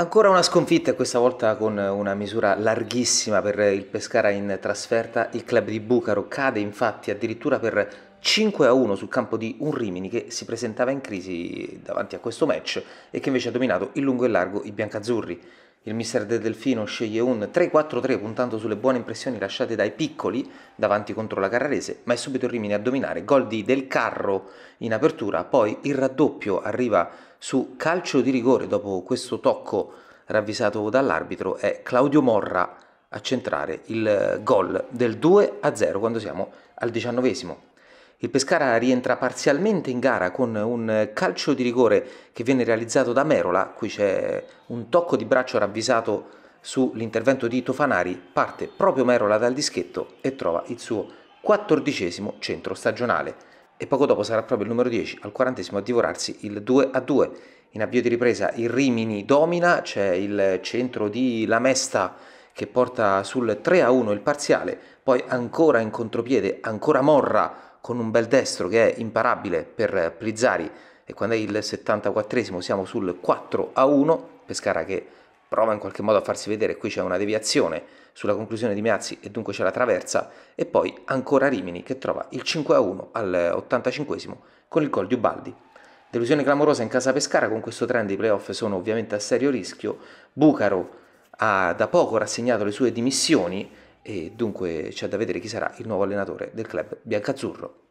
Ancora una sconfitta, questa volta con una misura larghissima per il Pescara in trasferta. Il club di Bucaro cade infatti addirittura per 5 a 1 sul campo di un Rimini che si presentava in crisi davanti a questo match e che invece ha dominato in lungo e largo i biancazzurri il mister De Delfino sceglie un 3-4-3 puntando sulle buone impressioni lasciate dai piccoli davanti contro la Carrarese, ma è subito il Rimini a dominare. Gol di Del Carro in apertura, poi il raddoppio arriva su calcio di rigore dopo questo tocco ravvisato dall'arbitro, è Claudio Morra a centrare il eh, gol del 2-0 quando siamo al diciannovesimo. Il Pescara rientra parzialmente in gara con un calcio di rigore che viene realizzato da Merola, qui c'è un tocco di braccio ravvisato sull'intervento di Tofanari, parte proprio Merola dal dischetto e trova il suo quattordicesimo centro stagionale e poco dopo sarà proprio il numero 10 al quarantesimo a divorarsi il 2 a 2. In avvio di ripresa il Rimini domina, c'è il centro di Lamesta che porta sul 3 a 1 il parziale, poi ancora in contropiede, ancora Morra con un bel destro che è imparabile per Plizzari e quando è il 74esimo siamo sul 4 a 1, Pescara che prova in qualche modo a farsi vedere, qui c'è una deviazione sulla conclusione di Miazzi e dunque c'è la traversa e poi ancora Rimini che trova il 5 a 1 al 85esimo con il gol di Ubaldi. Delusione clamorosa in casa Pescara, con questo trend i playoff sono ovviamente a serio rischio, Bucaro ha da poco rassegnato le sue dimissioni, e dunque c'è da vedere chi sarà il nuovo allenatore del club biancazzurro.